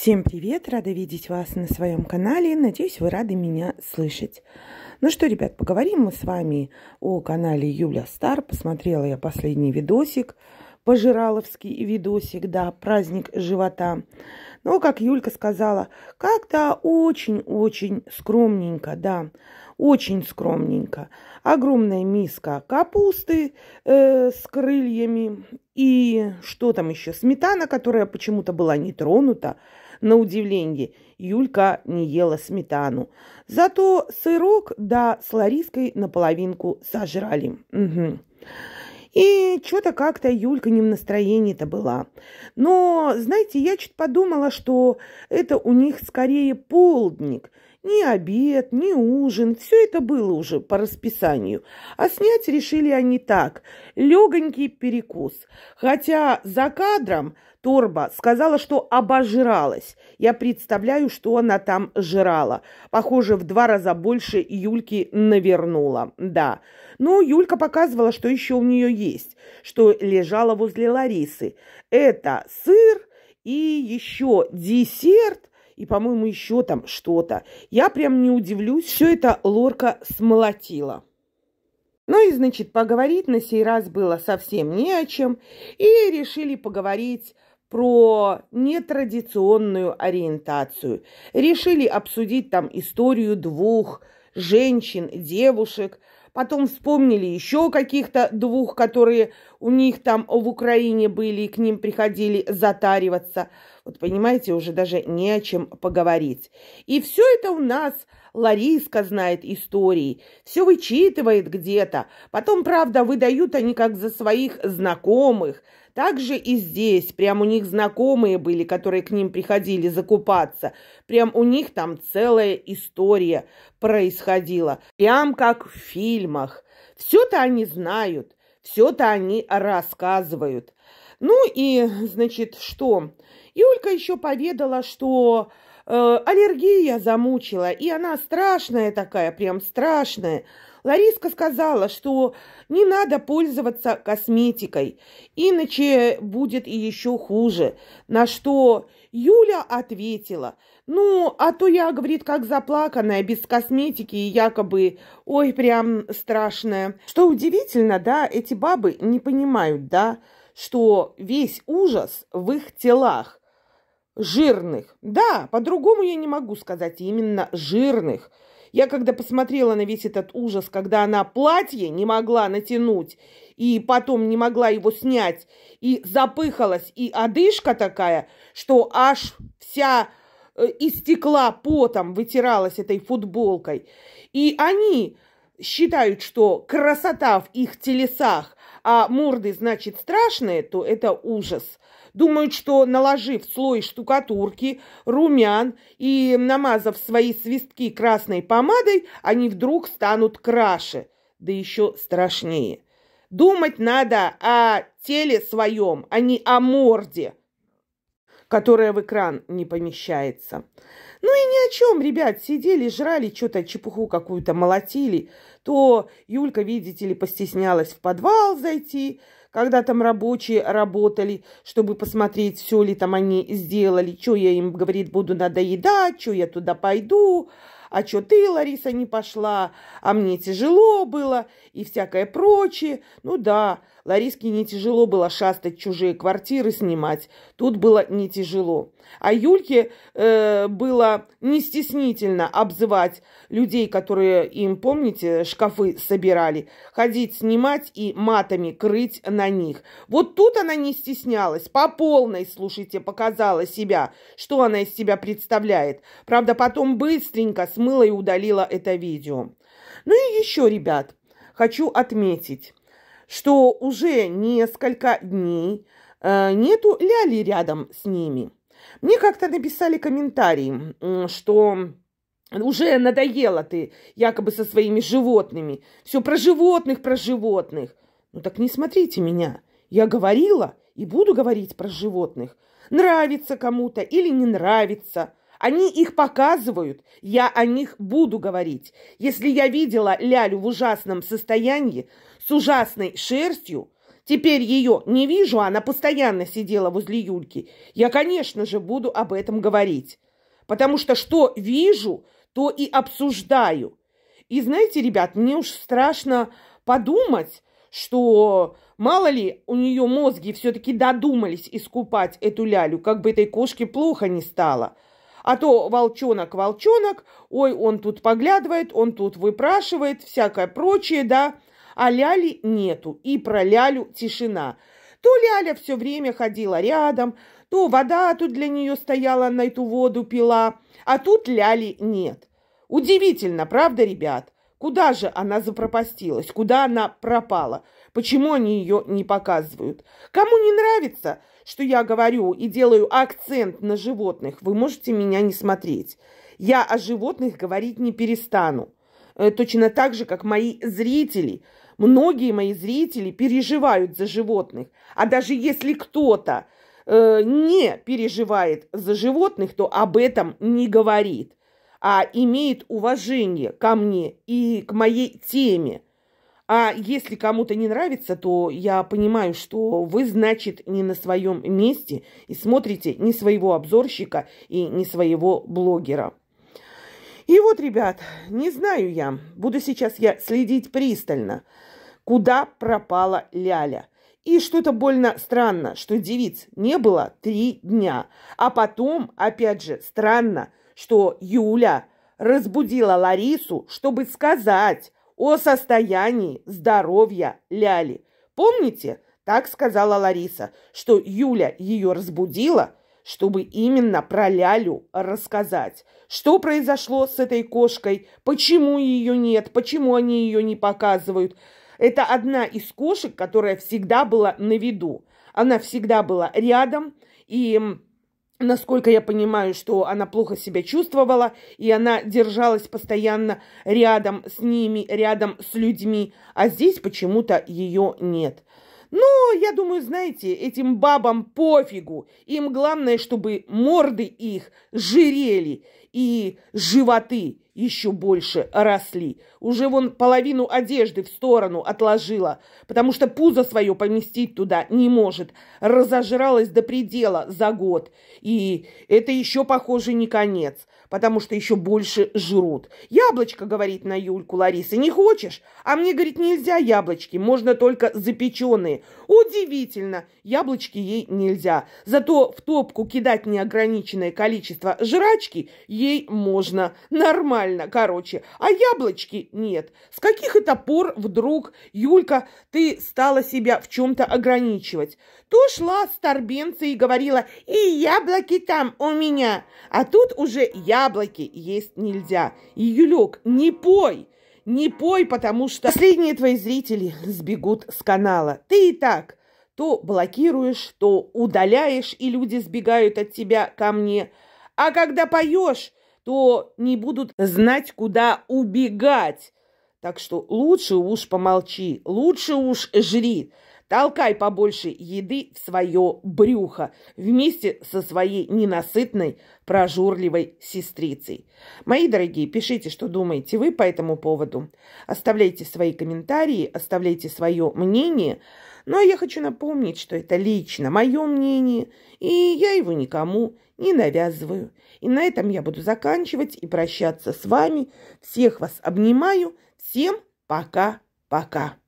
Всем привет! Рада видеть вас на своем канале. Надеюсь, вы рады меня слышать. Ну что, ребят, поговорим мы с вами о канале Юля Стар. Посмотрела я последний видосик, пожираловский видосик, да, праздник живота. Но, как Юлька сказала, как-то очень-очень скромненько, да, очень скромненько. Огромная миска капусты э, с крыльями и что там еще, сметана, которая почему-то была не тронута. На удивление, Юлька не ела сметану. Зато сырок да с Лариской наполовинку сожрали. Угу. И что-то как-то Юлька не в настроении-то была. Но, знаете, я чуть подумала, что это у них скорее полдник – ни обед, ни ужин, все это было уже по расписанию. А снять решили они так, легонький перекус. Хотя за кадром Торба сказала, что обожралась. Я представляю, что она там жрала. Похоже, в два раза больше Юльки навернула, да. Но ну, Юлька показывала, что еще у нее есть, что лежала возле Ларисы. Это сыр и еще десерт, и, по-моему, еще там что-то. Я прям не удивлюсь, все это Лорка смолотила. Ну и, значит, поговорить на сей раз было совсем не о чем, и решили поговорить про нетрадиционную ориентацию. Решили обсудить там историю двух женщин, девушек, Потом вспомнили еще каких-то двух, которые у них там в Украине были, и к ним приходили затариваться. Вот понимаете, уже даже не о чем поговорить. И все это у нас Лариска знает истории, все вычитывает где-то. Потом, правда, выдают они как за своих знакомых, также и здесь, прям у них знакомые были, которые к ним приходили закупаться. Прям у них там целая история происходила. Прям как в фильмах. Все-то они знают, все-то они рассказывают. Ну и, значит, что? Юлька еще поведала, что э, аллергия замучила, и она страшная такая, прям страшная. Лариска сказала, что не надо пользоваться косметикой, иначе будет и еще хуже. На что Юля ответила, ну, а то я, говорит, как заплаканная, без косметики и якобы, ой, прям страшная. Что удивительно, да, эти бабы не понимают, да, что весь ужас в их телах жирных. Да, по-другому я не могу сказать, именно жирных – я когда посмотрела на весь этот ужас, когда она платье не могла натянуть, и потом не могла его снять, и запыхалась, и одышка такая, что аж вся э, истекла потом, вытиралась этой футболкой. И они считают, что красота в их телесах, а морды, значит, страшные, то это ужас. Думают, что наложив слой штукатурки, румян и намазав свои свистки красной помадой, они вдруг станут краше, да еще страшнее. Думать надо о теле своем, а не о морде которая в экран не помещается. Ну и ни о чем, ребят, сидели, жрали, что-то чепуху какую-то молотили. То Юлька, видите ли, постеснялась в подвал зайти, когда там рабочие работали, чтобы посмотреть, все ли там они сделали, что я им, говорит, буду надоедать, что я туда пойду, а что ты, Лариса, не пошла, а мне тяжело было и всякое прочее. Ну да, Лариске не тяжело было шастать чужие квартиры снимать. Тут было не тяжело. А Юльке э, было не стеснительно обзывать людей, которые им, помните, шкафы собирали, ходить снимать и матами крыть на них. Вот тут она не стеснялась, по полной, слушайте, показала себя, что она из себя представляет. Правда, потом быстренько смыла и удалила это видео. Ну и еще, ребят, хочу отметить что уже несколько дней э, нету Ляли рядом с ними. Мне как-то написали комментарий, что уже надоело ты якобы со своими животными. Все про животных, про животных. Ну так не смотрите меня. Я говорила и буду говорить про животных. Нравится кому-то или не нравится. Они их показывают, я о них буду говорить. Если я видела Лялю в ужасном состоянии, с ужасной шерстью, теперь ее не вижу, а она постоянно сидела возле Юльки, я, конечно же, буду об этом говорить. Потому что что вижу, то и обсуждаю. И знаете, ребят, мне уж страшно подумать, что мало ли у нее мозги все-таки додумались искупать эту лялю, как бы этой кошке плохо не стало – а то волчонок, волчонок, ой, он тут поглядывает, он тут выпрашивает, всякое прочее, да. А Ляли нету, и про Лялю тишина. То Ляля все время ходила рядом, то вода тут для нее стояла, она эту воду пила, а тут Ляли нет. Удивительно, правда, ребят? Куда же она запропастилась? Куда она пропала? Почему они ее не показывают? Кому не нравится, что я говорю и делаю акцент на животных, вы можете меня не смотреть. Я о животных говорить не перестану. Э, точно так же, как мои зрители. Многие мои зрители переживают за животных. А даже если кто-то э, не переживает за животных, то об этом не говорит, а имеет уважение ко мне и к моей теме – а если кому-то не нравится, то я понимаю, что вы, значит, не на своем месте и смотрите не своего обзорщика и не своего блогера. И вот, ребят, не знаю я, буду сейчас я следить пристально, куда пропала Ляля. И что-то больно странно, что девиц не было три дня. А потом, опять же, странно, что Юля разбудила Ларису, чтобы сказать, о состоянии здоровья Ляли. Помните, так сказала Лариса, что Юля ее разбудила, чтобы именно про Лялю рассказать. Что произошло с этой кошкой, почему ее нет, почему они ее не показывают. Это одна из кошек, которая всегда была на виду. Она всегда была рядом, и Насколько я понимаю, что она плохо себя чувствовала, и она держалась постоянно рядом с ними, рядом с людьми, а здесь почему-то ее нет. Но, я думаю, знаете, этим бабам пофигу. Им главное, чтобы морды их жирели и животы еще больше росли. Уже вон половину одежды в сторону отложила, потому что пузо свое поместить туда не может. Разожралась до предела за год. И это еще, похоже, не конец потому что еще больше жрут. Яблочко, говорит на Юльку Лариса, не хочешь? А мне, говорит, нельзя яблочки, можно только запеченные. Удивительно, яблочки ей нельзя. Зато в топку кидать неограниченное количество жрачки ей можно нормально, короче. А яблочки нет. С каких это пор вдруг, Юлька, ты стала себя в чем-то ограничивать? То шла с торбенца и говорила, и яблоки там у меня, а тут уже я яблоки есть нельзя. И, Юлюк, не пой! Не пой, потому что последние твои зрители сбегут с канала. Ты и так то блокируешь, то удаляешь, и люди сбегают от тебя ко мне. А когда поешь, то не будут знать, куда убегать. Так что лучше уж помолчи, лучше уж жри. Толкай побольше еды в свое брюхо вместе со своей ненасытной, прожорливой сестрицей. Мои дорогие, пишите, что думаете вы по этому поводу. Оставляйте свои комментарии, оставляйте свое мнение. Ну а я хочу напомнить, что это лично мое мнение, и я его никому не навязываю. И на этом я буду заканчивать и прощаться с вами. Всех вас обнимаю. Всем пока-пока.